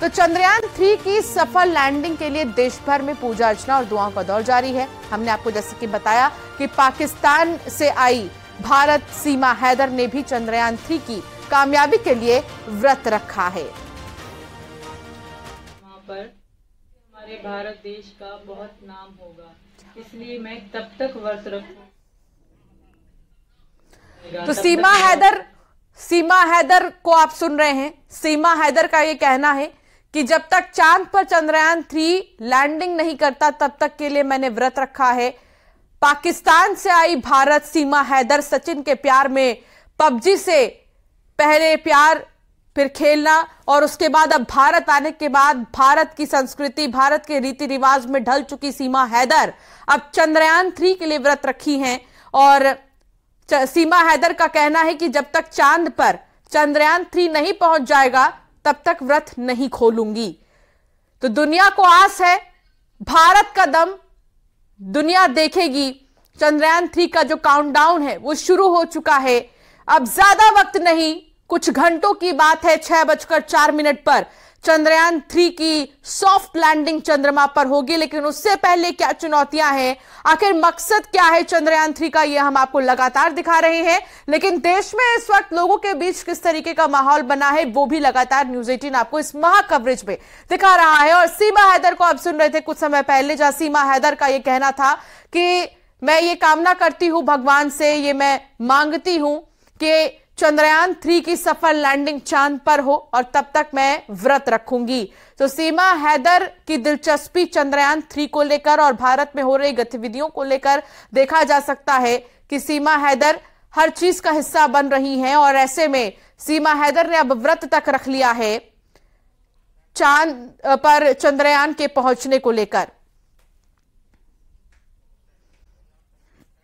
तो चंद्रयान थ्री की सफल लैंडिंग के लिए देश भर में पूजा अर्चना और दुआओं का दौर जारी है हमने आपको जैसे कि बताया कि पाकिस्तान से आई भारत सीमा हैदर ने भी चंद्रयान थ्री की कामयाबी के लिए व्रत रखा है भारत देश का बहुत नाम होगा इसलिए मैं तब तक व्रत तो सीमा हैदर सीमा हैदर को आप सुन रहे हैं सीमा हैदर का ये कहना है कि जब तक चांद पर चंद्रयान थ्री लैंडिंग नहीं करता तब तक के लिए मैंने व्रत रखा है पाकिस्तान से आई भारत सीमा हैदर सचिन के प्यार में पबजी से पहले प्यार फिर खेलना और उसके बाद अब भारत आने के बाद भारत की संस्कृति भारत के रीति रिवाज में ढल चुकी सीमा हैदर अब चंद्रयान थ्री के लिए व्रत रखी हैं और सीमा हैदर का कहना है कि जब तक चांद पर चंद्रयान थ्री नहीं पहुंच जाएगा तब तक व्रत नहीं खोलूंगी तो दुनिया को आस है भारत का दम दुनिया देखेगी चंद्रयान थ्री का जो काउंटडाउन है वो शुरू हो चुका है अब ज्यादा वक्त नहीं कुछ घंटों की बात है छह बजकर चार मिनट पर चंद्रयान थ्री की सॉफ्ट लैंडिंग चंद्रमा पर होगी लेकिन उससे पहले क्या चुनौतियां हैं आखिर मकसद क्या है चंद्रयान थ्री का यह हम आपको लगातार दिखा रहे हैं लेकिन देश में इस वक्त लोगों के बीच किस तरीके का माहौल बना है वो भी लगातार न्यूज एटीन आपको इस महा कवरेज में दिखा रहा है और सीमा हैदर को आप सुन रहे थे कुछ समय पहले जहां सीमा हैदर का यह कहना था कि मैं ये कामना करती हूं भगवान से ये मैं मांगती हूं कि चंद्रयान थ्री की सफल लैंडिंग चांद पर हो और तब तक मैं व्रत रखूंगी तो सीमा हैदर की दिलचस्पी चंद्रयान थ्री को लेकर और भारत में हो रही गतिविधियों को लेकर देखा जा सकता है कि सीमा हैदर हर चीज का हिस्सा बन रही हैं और ऐसे में सीमा हैदर ने अब व्रत तक रख लिया है चांद पर चंद्रयान के पहुंचने को लेकर